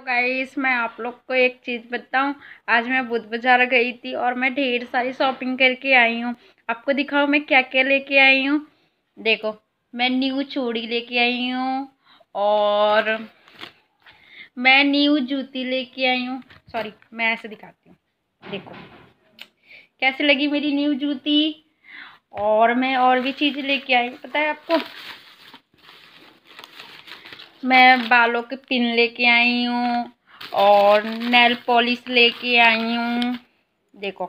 तो गाइस मैं आप लोग को एक चीज़ बताऊं आज मैं बुध बाज़ार गई थी और मैं ढेर सारी शॉपिंग करके आई हूँ आपको दिखाऊं मैं क्या क्या लेके आई हूँ देखो मैं न्यू चूड़ी लेके आई हूँ और मैं न्यू जूती लेके आई हूँ सॉरी मैं ऐसे दिखाती हूँ देखो कैसे लगी मेरी न्यू जूती और मैं और भी चीज़ें लेके आई पता है आपको मैं बालों के पिन लेके आई हूँ और नेल पॉलिश लेके आई हूँ देखो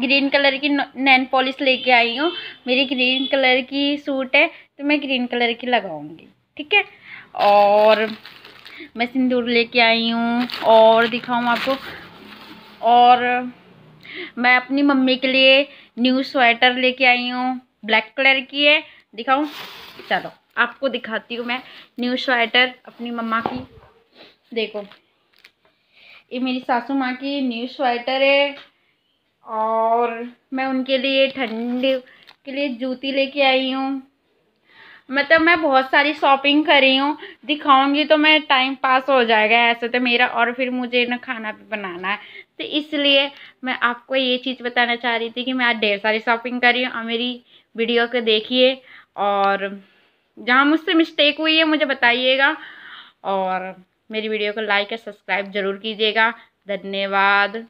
ग्रीन कलर की नैन पॉलिश लेके आई हूँ मेरी ग्रीन कलर की सूट है तो मैं ग्रीन कलर की लगाऊंगी ठीक है और मैं सिंदूर लेके आई हूँ और दिखाऊँ आपको और मैं अपनी मम्मी के लिए न्यू स्वेटर लेके आई हूँ ब्लैक कलर की है दिखाऊं चलो आपको दिखाती हूँ मैं न्यू स्वेटर अपनी मम्मा की देखो ये मेरी सासू माँ की न्यू स्वेटर है और मैं उनके लिए ठंड के लिए जूती लेके आई हूँ मतलब मैं बहुत सारी शॉपिंग कर रही हूँ दिखाऊंगी तो मैं टाइम पास हो जाएगा ऐसे तो मेरा और फिर मुझे ना खाना भी बनाना है तो इसलिए मैं आपको ये चीज़ बताना चाह रही थी कि मैं आज ढेर सारी शॉपिंग कर रही हूँ और मेरी वीडियो को देखिए और जहाँ मुझसे मिस्टेक हुई है मुझे बताइएगा और मेरी वीडियो को लाइक और सब्सक्राइब ज़रूर कीजिएगा धन्यवाद